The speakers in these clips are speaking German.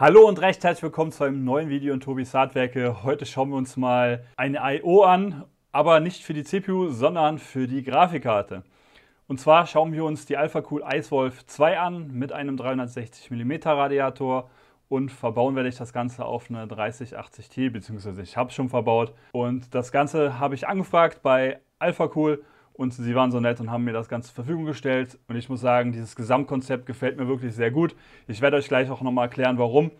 Hallo und recht herzlich willkommen zu einem neuen Video in Tobis Hardwerke. Heute schauen wir uns mal eine I.O. an, aber nicht für die CPU, sondern für die Grafikkarte. Und zwar schauen wir uns die AlphaCool Icewolf 2 an mit einem 360mm Radiator und verbauen werde ich das Ganze auf eine 3080 t beziehungsweise ich habe es schon verbaut. Und das Ganze habe ich angefragt bei AlphaCool und sie waren so nett und haben mir das Ganze zur Verfügung gestellt. Und ich muss sagen, dieses Gesamtkonzept gefällt mir wirklich sehr gut. Ich werde euch gleich auch nochmal erklären, warum.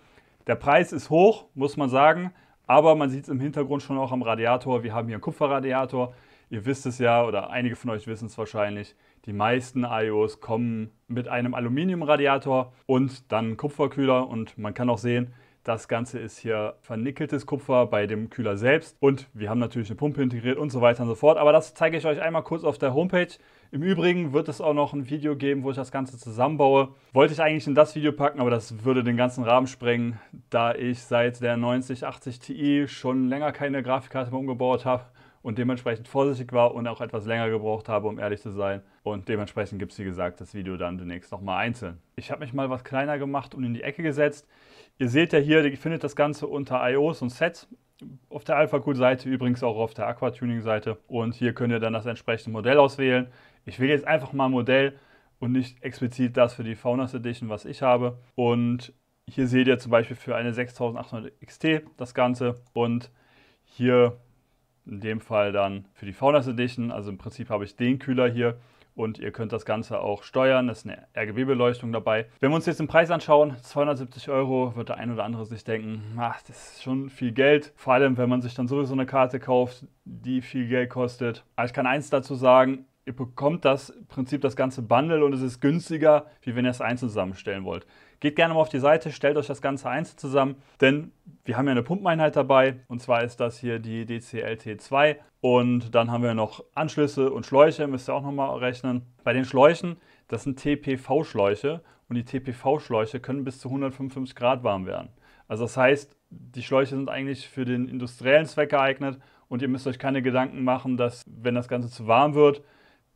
Der Preis ist hoch, muss man sagen. Aber man sieht es im Hintergrund schon auch am Radiator. Wir haben hier einen Kupferradiator. Ihr wisst es ja, oder einige von euch wissen es wahrscheinlich, die meisten IOs kommen mit einem Aluminiumradiator und dann Kupferkühler. Und man kann auch sehen, das Ganze ist hier vernickeltes Kupfer bei dem Kühler selbst und wir haben natürlich eine Pumpe integriert und so weiter und so fort. Aber das zeige ich euch einmal kurz auf der Homepage. Im Übrigen wird es auch noch ein Video geben, wo ich das Ganze zusammenbaue. Wollte ich eigentlich in das Video packen, aber das würde den ganzen Rahmen sprengen, da ich seit der 9080 Ti schon länger keine Grafikkarte mehr umgebaut habe und dementsprechend vorsichtig war und auch etwas länger gebraucht habe, um ehrlich zu sein. Und dementsprechend gibt es, wie gesagt, das Video dann demnächst nochmal einzeln. Ich habe mich mal was kleiner gemacht und in die Ecke gesetzt. Ihr seht ja hier, ihr findet das Ganze unter IOs und Sets. Auf der AlphaCool-Seite, übrigens auch auf der Aquatuning-Seite. Und hier könnt ihr dann das entsprechende Modell auswählen. Ich wähle jetzt einfach mal ein Modell und nicht explizit das für die Faunas Edition, was ich habe. Und hier seht ihr zum Beispiel für eine 6800 XT das Ganze. Und hier in dem Fall dann für die Faunas Edition. Also im Prinzip habe ich den Kühler hier und ihr könnt das Ganze auch steuern. Das ist eine RGB-Beleuchtung dabei. Wenn wir uns jetzt den Preis anschauen, 270 Euro, wird der ein oder andere sich denken, ach, das ist schon viel Geld. Vor allem, wenn man sich dann sowieso eine Karte kauft, die viel Geld kostet. Aber ich kann eins dazu sagen, ihr bekommt das im Prinzip das ganze Bundle und es ist günstiger, wie wenn ihr es einzeln zusammenstellen wollt. Geht gerne mal auf die Seite, stellt euch das Ganze einzeln zusammen, denn wir haben ja eine Pumpeneinheit dabei und zwar ist das hier die DCLT2 und dann haben wir noch Anschlüsse und Schläuche, müsst ihr auch nochmal rechnen. Bei den Schläuchen, das sind TPV-Schläuche und die TPV-Schläuche können bis zu 155 Grad warm werden. Also das heißt, die Schläuche sind eigentlich für den industriellen Zweck geeignet und ihr müsst euch keine Gedanken machen, dass wenn das Ganze zu warm wird,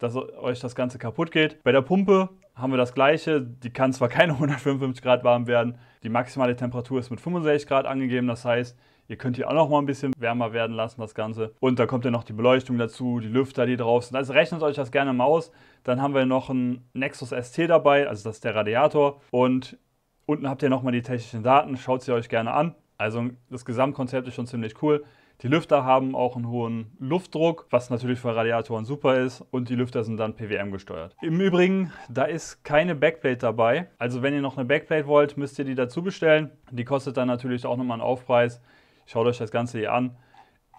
dass euch das Ganze kaputt geht. Bei der Pumpe haben wir das gleiche. Die kann zwar keine 155 Grad warm werden, die maximale Temperatur ist mit 65 Grad angegeben. Das heißt, ihr könnt hier auch noch mal ein bisschen wärmer werden lassen, das Ganze. Und da kommt ja noch die Beleuchtung dazu, die Lüfter, die drauf sind. Also rechnet euch das gerne mal aus. Dann haben wir noch einen Nexus ST dabei, also das ist der Radiator. Und unten habt ihr noch mal die technischen Daten, schaut sie euch gerne an. Also das Gesamtkonzept ist schon ziemlich cool. Die Lüfter haben auch einen hohen Luftdruck, was natürlich für Radiatoren super ist und die Lüfter sind dann PWM gesteuert. Im Übrigen, da ist keine Backplate dabei. Also wenn ihr noch eine Backplate wollt, müsst ihr die dazu bestellen. Die kostet dann natürlich auch nochmal einen Aufpreis. Schaut euch das Ganze hier an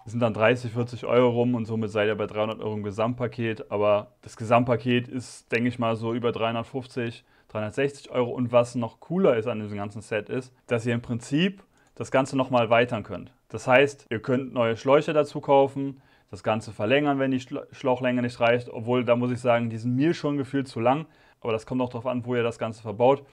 sind dann 30, 40 Euro rum und somit seid ihr bei 300 Euro im Gesamtpaket. Aber das Gesamtpaket ist, denke ich mal, so über 350, 360 Euro. Und was noch cooler ist an diesem ganzen Set ist, dass ihr im Prinzip das Ganze nochmal erweitern könnt. Das heißt, ihr könnt neue Schläuche dazu kaufen, das Ganze verlängern, wenn die Schlauchlänge nicht reicht. Obwohl, da muss ich sagen, die sind mir schon gefühlt zu lang. Aber das kommt auch darauf an, wo ihr das Ganze verbaut.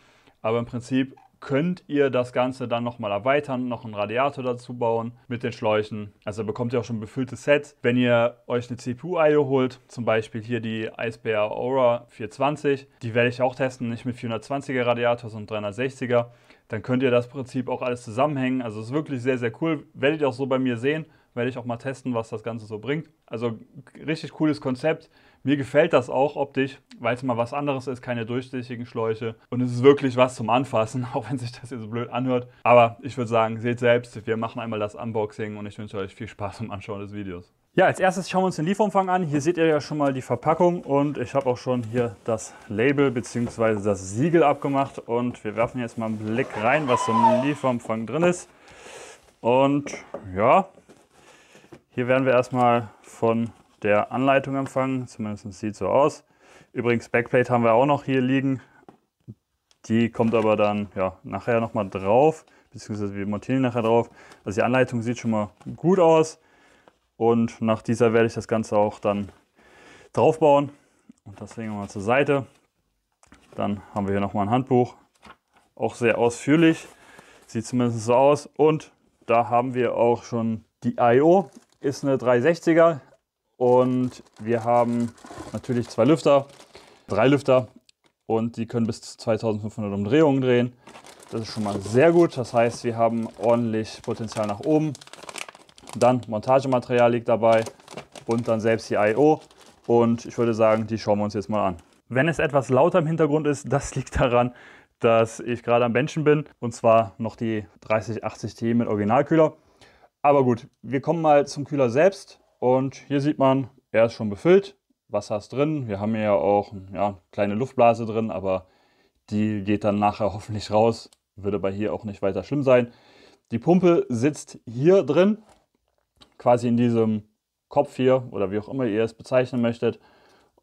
Aber im Prinzip könnt ihr das Ganze dann nochmal erweitern, noch einen Radiator dazu bauen mit den Schläuchen. Also bekommt ihr auch schon befüllte Sets. Wenn ihr euch eine CPU-IO holt, zum Beispiel hier die Icebear Aura 420, die werde ich auch testen, nicht mit 420er Radiator, sondern 360er dann könnt ihr das Prinzip auch alles zusammenhängen. Also es ist wirklich sehr, sehr cool. Werdet ihr auch so bei mir sehen. Werde ich auch mal testen, was das Ganze so bringt. Also richtig cooles Konzept. Mir gefällt das auch optisch, weil es mal was anderes ist, keine durchsichtigen Schläuche. Und es ist wirklich was zum Anfassen, auch wenn sich das hier so blöd anhört. Aber ich würde sagen, seht selbst, wir machen einmal das Unboxing und ich wünsche euch viel Spaß beim Anschauen des Videos. Ja, als erstes schauen wir uns den Lieferumfang an. Hier seht ihr ja schon mal die Verpackung und ich habe auch schon hier das Label bzw. das Siegel abgemacht. Und wir werfen jetzt mal einen Blick rein, was im Lieferumfang drin ist. Und ja, hier werden wir erstmal von der Anleitung empfangen. Zumindest sieht so aus. Übrigens, Backplate haben wir auch noch hier liegen. Die kommt aber dann ja, nachher nochmal drauf, beziehungsweise wir montieren die nachher drauf. Also die Anleitung sieht schon mal gut aus. Und nach dieser werde ich das Ganze auch dann draufbauen. Und das legen wir mal zur Seite. Dann haben wir hier nochmal ein Handbuch. Auch sehr ausführlich. Sieht zumindest so aus. Und da haben wir auch schon die IO. Ist eine 360er. Und wir haben natürlich zwei Lüfter, drei Lüfter. Und die können bis zu 2500 Umdrehungen drehen. Das ist schon mal sehr gut. Das heißt, wir haben ordentlich Potenzial nach oben. Dann Montagematerial liegt dabei und dann selbst die I.O. Und ich würde sagen, die schauen wir uns jetzt mal an. Wenn es etwas lauter im Hintergrund ist, das liegt daran, dass ich gerade am Benchen bin. Und zwar noch die 3080 t mit Originalkühler. Aber gut, wir kommen mal zum Kühler selbst. Und hier sieht man, er ist schon befüllt. Wasser ist drin. Wir haben hier ja auch ja, eine kleine Luftblase drin, aber die geht dann nachher hoffentlich raus. Würde bei hier auch nicht weiter schlimm sein. Die Pumpe sitzt hier drin quasi in diesem Kopf hier oder wie auch immer ihr es bezeichnen möchtet.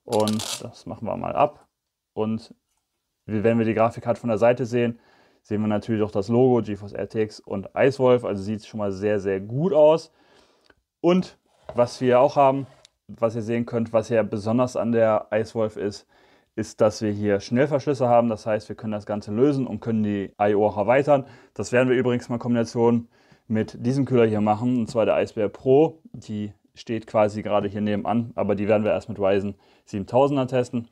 Und das machen wir mal ab. Und wenn wir die Grafikkarte von der Seite sehen, sehen wir natürlich auch das Logo GeForce RTX und Icewolf. Also sieht es schon mal sehr, sehr gut aus. Und was wir auch haben, was ihr sehen könnt, was ja besonders an der Icewolf ist, ist, dass wir hier Schnellverschlüsse haben. Das heißt, wir können das Ganze lösen und können die I.O. auch erweitern. Das werden wir übrigens mal in Kombination mit diesem Kühler hier machen, und zwar der Eisbär Pro. Die steht quasi gerade hier nebenan, aber die werden wir erst mit Ryzen 7000er testen.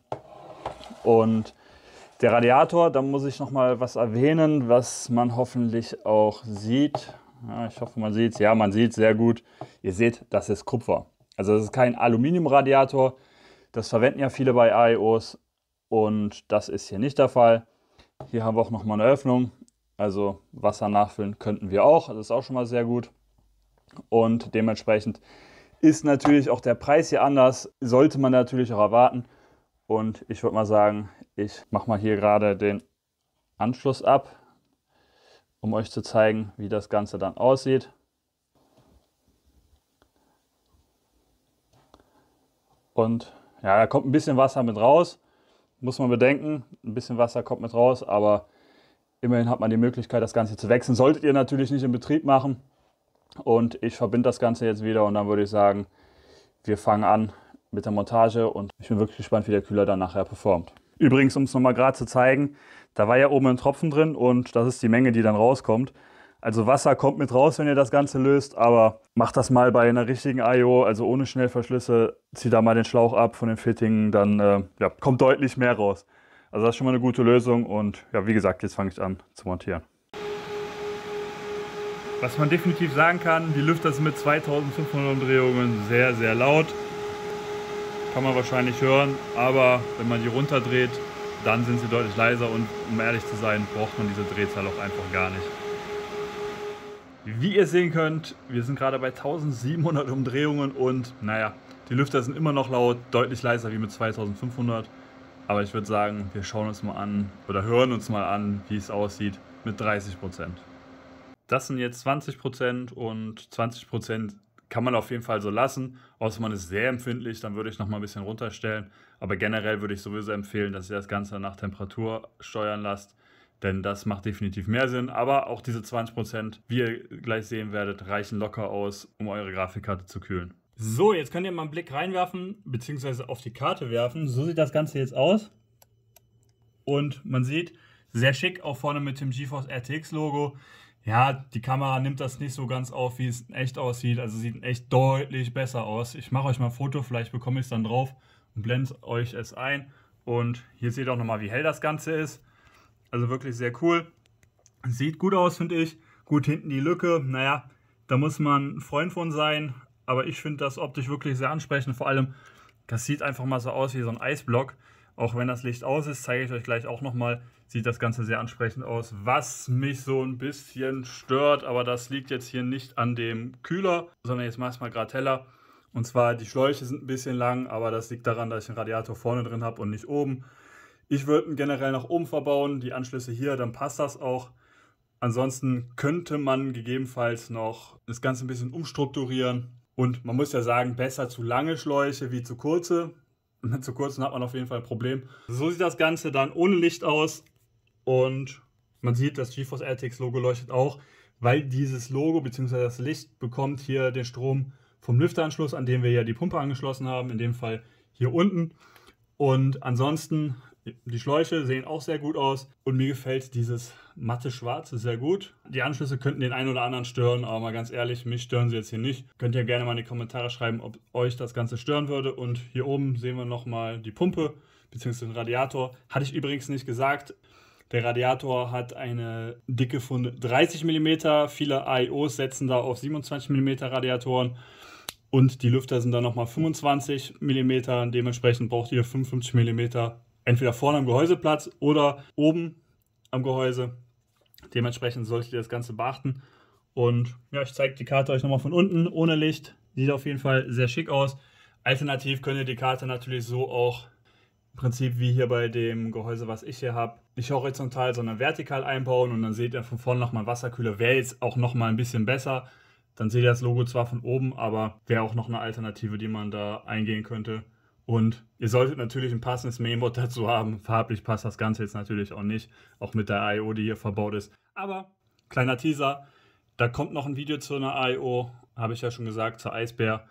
Und der Radiator, da muss ich nochmal was erwähnen, was man hoffentlich auch sieht. Ja, ich hoffe, man sieht es. Ja, man sieht es sehr gut. Ihr seht, das ist Kupfer. Also das ist kein Aluminiumradiator. Das verwenden ja viele bei AIOs e und das ist hier nicht der Fall. Hier haben wir auch nochmal eine Öffnung also Wasser nachfüllen könnten wir auch, das ist auch schon mal sehr gut. Und dementsprechend ist natürlich auch der Preis hier anders, sollte man natürlich auch erwarten. Und ich würde mal sagen, ich mache mal hier gerade den Anschluss ab, um euch zu zeigen, wie das Ganze dann aussieht. Und ja, da kommt ein bisschen Wasser mit raus. Muss man bedenken, ein bisschen Wasser kommt mit raus, aber Immerhin hat man die Möglichkeit, das Ganze zu wechseln. Solltet ihr natürlich nicht im Betrieb machen. Und ich verbinde das Ganze jetzt wieder und dann würde ich sagen, wir fangen an mit der Montage und ich bin wirklich gespannt, wie der Kühler dann nachher performt. Übrigens, um es nochmal gerade zu zeigen, da war ja oben ein Tropfen drin und das ist die Menge, die dann rauskommt. Also Wasser kommt mit raus, wenn ihr das Ganze löst, aber macht das mal bei einer richtigen IO, also ohne Schnellverschlüsse, zieht da mal den Schlauch ab von den Fittingen, dann äh, ja, kommt deutlich mehr raus. Also das ist schon mal eine gute Lösung und ja, wie gesagt, jetzt fange ich an zu montieren. Was man definitiv sagen kann, die Lüfter sind mit 2500 Umdrehungen sehr, sehr laut. Kann man wahrscheinlich hören, aber wenn man die runterdreht, dann sind sie deutlich leiser und um ehrlich zu sein, braucht man diese Drehzahl auch einfach gar nicht. Wie ihr sehen könnt, wir sind gerade bei 1700 Umdrehungen und naja, die Lüfter sind immer noch laut, deutlich leiser wie mit 2500. Aber ich würde sagen, wir schauen uns mal an oder hören uns mal an, wie es aussieht mit 30 Prozent. Das sind jetzt 20 Prozent und 20 Prozent kann man auf jeden Fall so lassen. Außer man ist sehr empfindlich, dann würde ich noch mal ein bisschen runterstellen. Aber generell würde ich sowieso empfehlen, dass ihr das Ganze nach Temperatur steuern lasst, denn das macht definitiv mehr Sinn. Aber auch diese 20 wie ihr gleich sehen werdet, reichen locker aus, um eure Grafikkarte zu kühlen. So, jetzt könnt ihr mal einen Blick reinwerfen, beziehungsweise auf die Karte werfen. So sieht das Ganze jetzt aus. Und man sieht, sehr schick, auch vorne mit dem GeForce RTX Logo. Ja, die Kamera nimmt das nicht so ganz auf, wie es echt aussieht. Also sieht in echt deutlich besser aus. Ich mache euch mal ein Foto, vielleicht bekomme ich es dann drauf und blende euch es ein. Und hier seht ihr auch nochmal, wie hell das Ganze ist. Also wirklich sehr cool. Sieht gut aus, finde ich. Gut hinten die Lücke. Naja, da muss man ein Freund von sein aber ich finde das optisch wirklich sehr ansprechend. Vor allem, das sieht einfach mal so aus wie so ein Eisblock. Auch wenn das Licht aus ist, zeige ich euch gleich auch nochmal, sieht das Ganze sehr ansprechend aus. Was mich so ein bisschen stört, aber das liegt jetzt hier nicht an dem Kühler, sondern jetzt mach ich es mal gerade heller. Und zwar, die Schläuche sind ein bisschen lang, aber das liegt daran, dass ich einen Radiator vorne drin habe und nicht oben. Ich würde ihn generell nach oben verbauen, die Anschlüsse hier, dann passt das auch. Ansonsten könnte man gegebenenfalls noch das Ganze ein bisschen umstrukturieren, und man muss ja sagen, besser zu lange Schläuche wie zu kurze. mit zu kurzen hat man auf jeden Fall ein Problem. So sieht das Ganze dann ohne Licht aus. Und man sieht, das GeForce RTX Logo leuchtet auch, weil dieses Logo bzw. das Licht bekommt hier den Strom vom Lüfteranschluss, an dem wir ja die Pumpe angeschlossen haben, in dem Fall hier unten. Und ansonsten die Schläuche sehen auch sehr gut aus und mir gefällt dieses matte Schwarze sehr gut. Die Anschlüsse könnten den einen oder anderen stören, aber mal ganz ehrlich, mich stören sie jetzt hier nicht. Könnt ihr gerne mal in die Kommentare schreiben, ob euch das Ganze stören würde. Und hier oben sehen wir nochmal die Pumpe bzw. den Radiator. Hatte ich übrigens nicht gesagt. Der Radiator hat eine Dicke von 30 mm. Viele AIOs setzen da auf 27 mm Radiatoren. Und die Lüfter sind dann nochmal 25 mm. Dementsprechend braucht ihr 55 mm entweder vorne am Gehäuseplatz oder oben am Gehäuse. Dementsprechend solltet ihr das Ganze beachten. Und ja, ich zeige die Karte euch nochmal von unten, ohne Licht. Sieht auf jeden Fall sehr schick aus. Alternativ könnt ihr die Karte natürlich so auch im Prinzip wie hier bei dem Gehäuse, was ich hier habe, nicht horizontal, sondern vertikal einbauen. Und dann seht ihr von vorne nochmal Wasserkühler. Wäre jetzt auch nochmal ein bisschen besser. Dann seht ihr das Logo zwar von oben, aber wäre auch noch eine Alternative, die man da eingehen könnte. Und ihr solltet natürlich ein passendes Mainboard dazu haben. Farblich passt das Ganze jetzt natürlich auch nicht, auch mit der I.O., die hier verbaut ist. Aber kleiner Teaser, da kommt noch ein Video zu einer I.O., habe ich ja schon gesagt, zur Eisbär.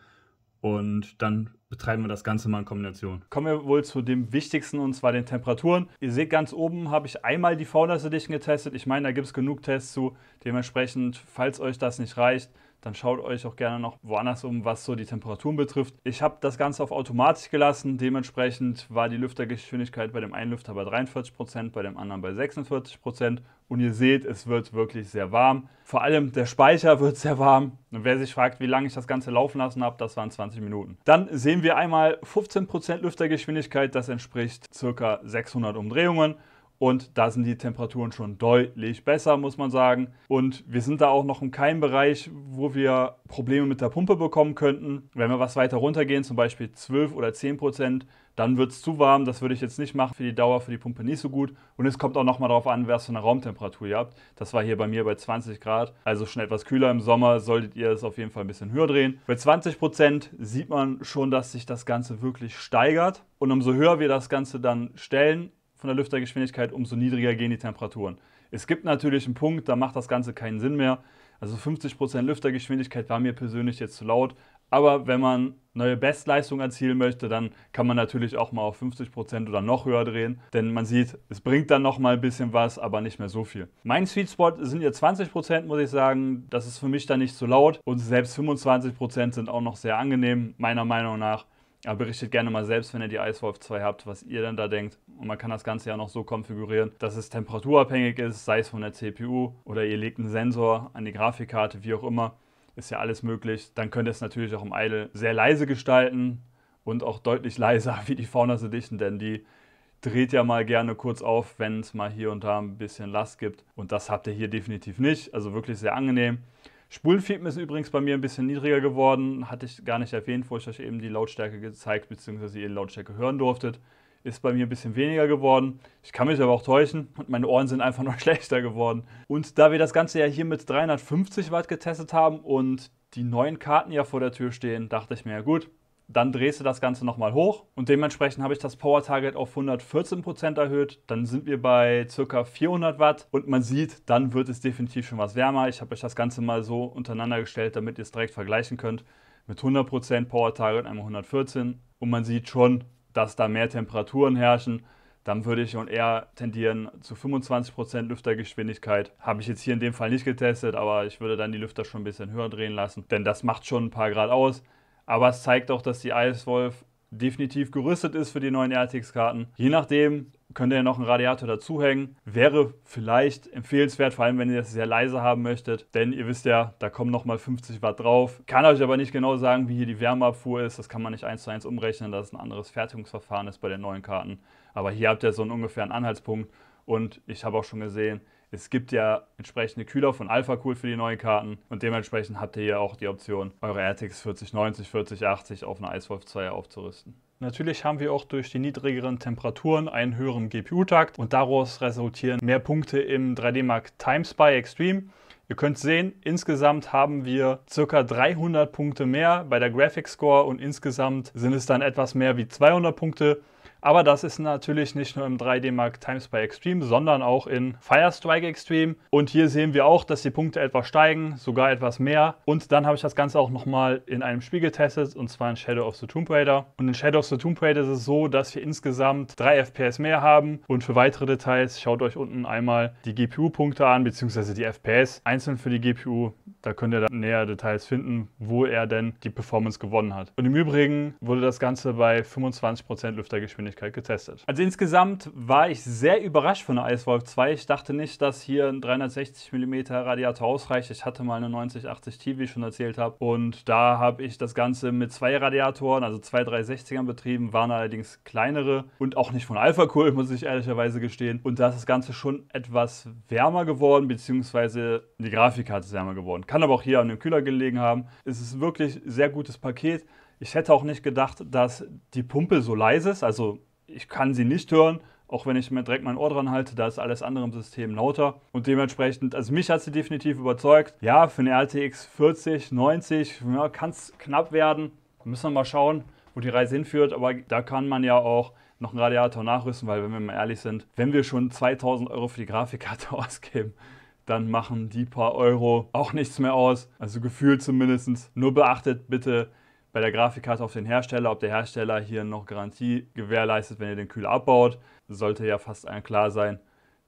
Und dann betreiben wir das Ganze mal in Kombination. Kommen wir wohl zu dem Wichtigsten und zwar den Temperaturen. Ihr seht ganz oben habe ich einmal die Faulness Edition getestet. Ich meine, da gibt es genug Tests zu. Dementsprechend, falls euch das nicht reicht, dann schaut euch auch gerne noch woanders um, was so die Temperaturen betrifft. Ich habe das Ganze auf automatisch gelassen, dementsprechend war die Lüftergeschwindigkeit bei dem einen Lüfter bei 43%, bei dem anderen bei 46% und ihr seht, es wird wirklich sehr warm. Vor allem der Speicher wird sehr warm. Und wer sich fragt, wie lange ich das Ganze laufen lassen habe, das waren 20 Minuten. Dann sehen wir einmal 15% Lüftergeschwindigkeit, das entspricht ca. 600 Umdrehungen. Und da sind die Temperaturen schon deutlich besser, muss man sagen. Und wir sind da auch noch in keinem Bereich, wo wir Probleme mit der Pumpe bekommen könnten. Wenn wir was weiter runtergehen, zum Beispiel 12 oder 10 Prozent, dann wird es zu warm. Das würde ich jetzt nicht machen. Für die Dauer, für die Pumpe nicht so gut. Und es kommt auch nochmal darauf an, was für eine Raumtemperatur ihr habt. Das war hier bei mir bei 20 Grad. Also schon etwas kühler im Sommer solltet ihr es auf jeden Fall ein bisschen höher drehen. Bei 20 Prozent sieht man schon, dass sich das Ganze wirklich steigert. Und umso höher wir das Ganze dann stellen, von der Lüftergeschwindigkeit, umso niedriger gehen die Temperaturen. Es gibt natürlich einen Punkt, da macht das Ganze keinen Sinn mehr. Also 50% Lüftergeschwindigkeit war mir persönlich jetzt zu laut. Aber wenn man neue Bestleistung erzielen möchte, dann kann man natürlich auch mal auf 50% oder noch höher drehen. Denn man sieht, es bringt dann noch mal ein bisschen was, aber nicht mehr so viel. Mein Sweet Spot sind ja 20%, muss ich sagen. Das ist für mich dann nicht zu laut. Und selbst 25% sind auch noch sehr angenehm, meiner Meinung nach. Aber berichtet gerne mal selbst, wenn ihr die Eiswolf 2 habt, was ihr denn da denkt. Und man kann das Ganze ja noch so konfigurieren, dass es temperaturabhängig ist, sei es von der CPU oder ihr legt einen Sensor an die Grafikkarte, wie auch immer. Ist ja alles möglich. Dann könnt ihr es natürlich auch im Idle sehr leise gestalten und auch deutlich leiser wie die Faunase dichten, denn die dreht ja mal gerne kurz auf, wenn es mal hier und da ein bisschen Last gibt. Und das habt ihr hier definitiv nicht. Also wirklich sehr angenehm. Spulenfiepen ist übrigens bei mir ein bisschen niedriger geworden, hatte ich gar nicht erwähnt, wo ich euch eben die Lautstärke gezeigt bzw. ihr Lautstärke hören durftet. Ist bei mir ein bisschen weniger geworden. Ich kann mich aber auch täuschen und meine Ohren sind einfach noch schlechter geworden. Und da wir das Ganze ja hier mit 350 Watt getestet haben und die neuen Karten ja vor der Tür stehen, dachte ich mir, ja gut, dann drehst du das Ganze nochmal hoch und dementsprechend habe ich das Power Target auf 114% erhöht. Dann sind wir bei ca. 400 Watt und man sieht, dann wird es definitiv schon was wärmer. Ich habe euch das Ganze mal so untereinander gestellt, damit ihr es direkt vergleichen könnt mit 100% Power Target einmal 114 und man sieht schon, dass da mehr Temperaturen herrschen. Dann würde ich schon eher tendieren zu 25% Lüftergeschwindigkeit. Habe ich jetzt hier in dem Fall nicht getestet, aber ich würde dann die Lüfter schon ein bisschen höher drehen lassen, denn das macht schon ein paar Grad aus. Aber es zeigt auch, dass die Ice Wolf definitiv gerüstet ist für die neuen RTX-Karten. Je nachdem könnt ihr noch einen Radiator dazuhängen. Wäre vielleicht empfehlenswert, vor allem wenn ihr das sehr leise haben möchtet. Denn ihr wisst ja, da kommen nochmal 50 Watt drauf. Kann euch aber nicht genau sagen, wie hier die Wärmeabfuhr ist. Das kann man nicht eins zu eins umrechnen, da es ein anderes Fertigungsverfahren ist bei den neuen Karten. Aber hier habt ihr so einen ungefähren Anhaltspunkt. Und ich habe auch schon gesehen, es gibt ja entsprechende Kühler von AlphaCool für die neuen Karten und dementsprechend habt ihr hier auch die Option, eure RTX 4090, 4080 auf eine Icewolf 2 aufzurüsten. Natürlich haben wir auch durch die niedrigeren Temperaturen einen höheren GPU-Takt und daraus resultieren mehr Punkte im 3D Mark TimeSpy Extreme. Ihr könnt sehen, insgesamt haben wir ca. 300 Punkte mehr bei der Graphics Score und insgesamt sind es dann etwas mehr wie 200 Punkte. Aber das ist natürlich nicht nur im 3D Mark Times by Extreme, sondern auch in Firestrike Extreme. Und hier sehen wir auch, dass die Punkte etwas steigen, sogar etwas mehr. Und dann habe ich das Ganze auch nochmal in einem Spiel getestet, und zwar in Shadow of the Tomb Raider. Und in Shadow of the Tomb Raider ist es so, dass wir insgesamt 3 FPS mehr haben. Und für weitere Details schaut euch unten einmal die GPU-Punkte an, beziehungsweise die FPS. Einzeln für die GPU, da könnt ihr dann näher Details finden, wo er denn die Performance gewonnen hat. Und im Übrigen wurde das Ganze bei 25% Lüftergeschwindigkeit Geschwindigkeit getestet. Also insgesamt war ich sehr überrascht von der Ice Wolf 2. Ich dachte nicht, dass hier ein 360 mm Radiator ausreicht. Ich hatte mal eine 9080 t wie ich schon erzählt habe. Und da habe ich das Ganze mit zwei Radiatoren, also zwei 360ern betrieben, waren allerdings kleinere und auch nicht von Alpha Cool, muss ich ehrlicherweise gestehen. Und da ist das Ganze schon etwas wärmer geworden, beziehungsweise die Grafikkarte ist wärmer geworden. Kann aber auch hier an dem Kühler gelegen haben. Es ist wirklich sehr gutes Paket. Ich hätte auch nicht gedacht, dass die Pumpe so leise ist. Also ich kann sie nicht hören, auch wenn ich mir direkt mein Ohr dran halte, da ist alles andere im System lauter. Und dementsprechend, also mich hat sie definitiv überzeugt. Ja, für eine RTX 40, 90 ja, kann es knapp werden. Müssen wir mal schauen, wo die Reise hinführt. Aber da kann man ja auch noch einen Radiator nachrüsten, weil wenn wir mal ehrlich sind, wenn wir schon 2000 Euro für die Grafikkarte ausgeben, dann machen die paar Euro auch nichts mehr aus. Also gefühlt zumindest. Nur beachtet bitte, bei der Grafikkarte auf den Hersteller, ob der Hersteller hier noch Garantie gewährleistet, wenn ihr den Kühler abbaut. Sollte ja fast allen klar sein,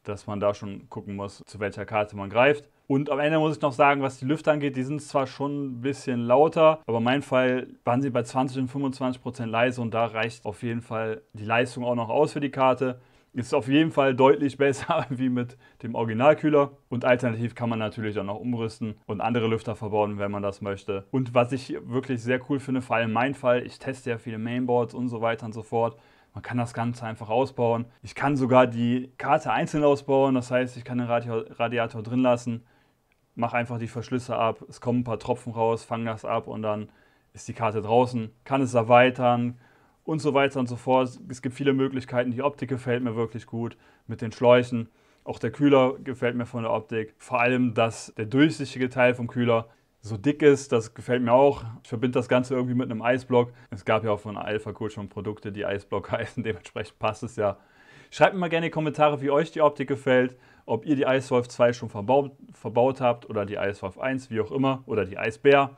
dass man da schon gucken muss, zu welcher Karte man greift. Und am Ende muss ich noch sagen, was die Lüfter angeht, die sind zwar schon ein bisschen lauter, aber mein Fall waren sie bei 20 und 25 Prozent leise und da reicht auf jeden Fall die Leistung auch noch aus für die Karte. Ist auf jeden Fall deutlich besser wie mit dem Originalkühler. Und alternativ kann man natürlich auch noch umrüsten und andere Lüfter verbauen, wenn man das möchte. Und was ich wirklich sehr cool finde, vor allem mein Fall, ich teste ja viele Mainboards und so weiter und so fort. Man kann das Ganze einfach ausbauen. Ich kann sogar die Karte einzeln ausbauen, das heißt, ich kann den Radiator, Radiator drin lassen, mache einfach die Verschlüsse ab, es kommen ein paar Tropfen raus, fange das ab und dann ist die Karte draußen. Kann es erweitern, und so weiter und so fort. Es gibt viele Möglichkeiten. Die Optik gefällt mir wirklich gut mit den Schläuchen. Auch der Kühler gefällt mir von der Optik. Vor allem, dass der durchsichtige Teil vom Kühler so dick ist, das gefällt mir auch. Ich verbinde das Ganze irgendwie mit einem Eisblock. Es gab ja auch von Alpha Cool schon Produkte, die Eisblock heißen. Dementsprechend passt es ja. Schreibt mir mal gerne in die Kommentare, wie euch die Optik gefällt, ob ihr die Eiswolf 2 schon verbaut, verbaut habt oder die Eiswolf 1, wie auch immer, oder die Eisbär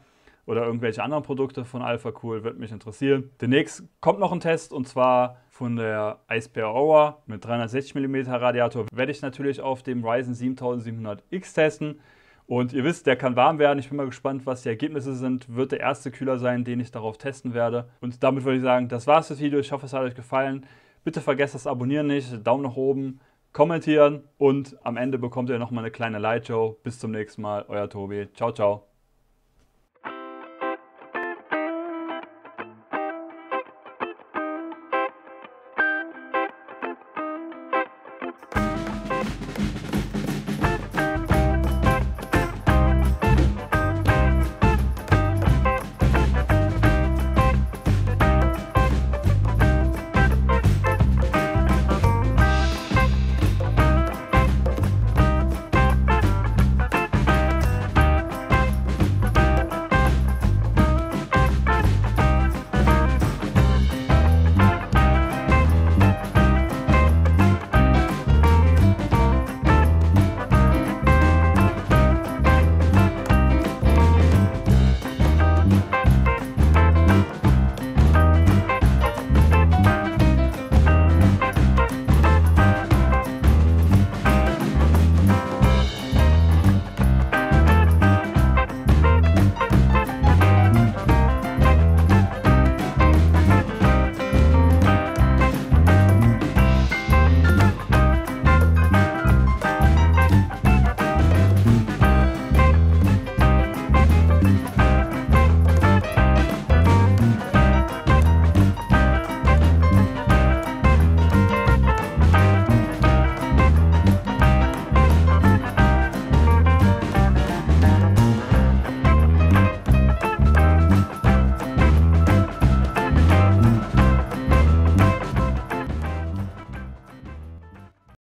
oder irgendwelche anderen Produkte von Alpha Cool, wird mich interessieren. Demnächst kommt noch ein Test und zwar von der Icebear Aura mit 360 mm Radiator. Werde ich natürlich auf dem Ryzen 7700X testen. Und ihr wisst, der kann warm werden. Ich bin mal gespannt, was die Ergebnisse sind. Wird der erste Kühler sein, den ich darauf testen werde. Und damit würde ich sagen, das war's das Video. Ich hoffe, es hat euch gefallen. Bitte vergesst das Abonnieren nicht, Daumen nach oben, kommentieren und am Ende bekommt ihr nochmal eine kleine Lightshow. Bis zum nächsten Mal, euer Tobi. Ciao, ciao.